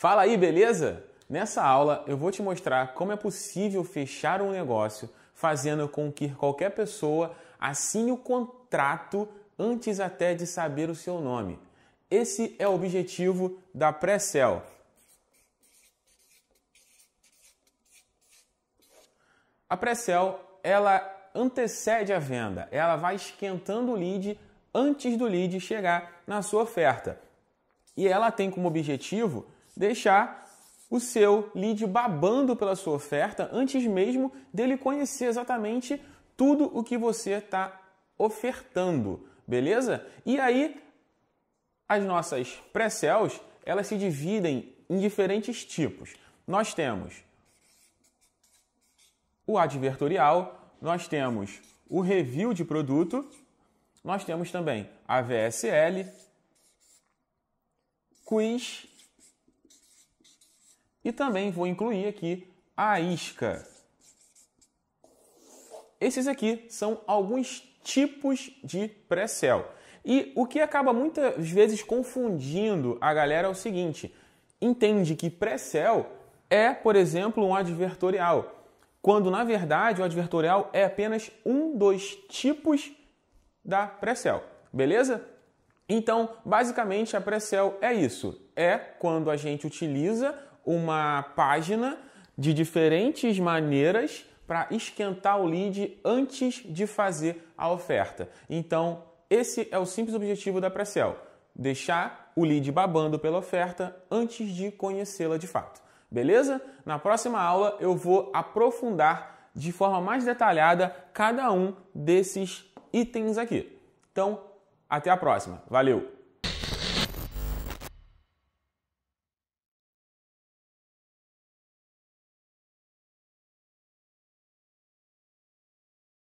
Fala aí, beleza? Nessa aula eu vou te mostrar como é possível fechar um negócio fazendo com que qualquer pessoa assine o contrato antes até de saber o seu nome. Esse é o objetivo da pré-sell. A pré-sell, ela antecede a venda, ela vai esquentando o lead antes do lead chegar na sua oferta. E ela tem como objetivo deixar o seu lead babando pela sua oferta antes mesmo dele conhecer exatamente tudo o que você está ofertando, beleza? E aí as nossas pré-sales, elas se dividem em diferentes tipos. Nós temos o advertorial, nós temos o review de produto, nós temos também a VSL, quiz e também vou incluir aqui a isca. Esses aqui são alguns tipos de pré E o que acaba muitas vezes confundindo a galera é o seguinte: entende que pré é, por exemplo, um advertorial, quando na verdade o advertorial é apenas um dos tipos da pré beleza? Então, basicamente, a pré é isso: é quando a gente utiliza uma página de diferentes maneiras para esquentar o lead antes de fazer a oferta. Então, esse é o simples objetivo da Precel: deixar o lead babando pela oferta antes de conhecê-la de fato. Beleza? Na próxima aula eu vou aprofundar de forma mais detalhada cada um desses itens aqui. Então, até a próxima. Valeu!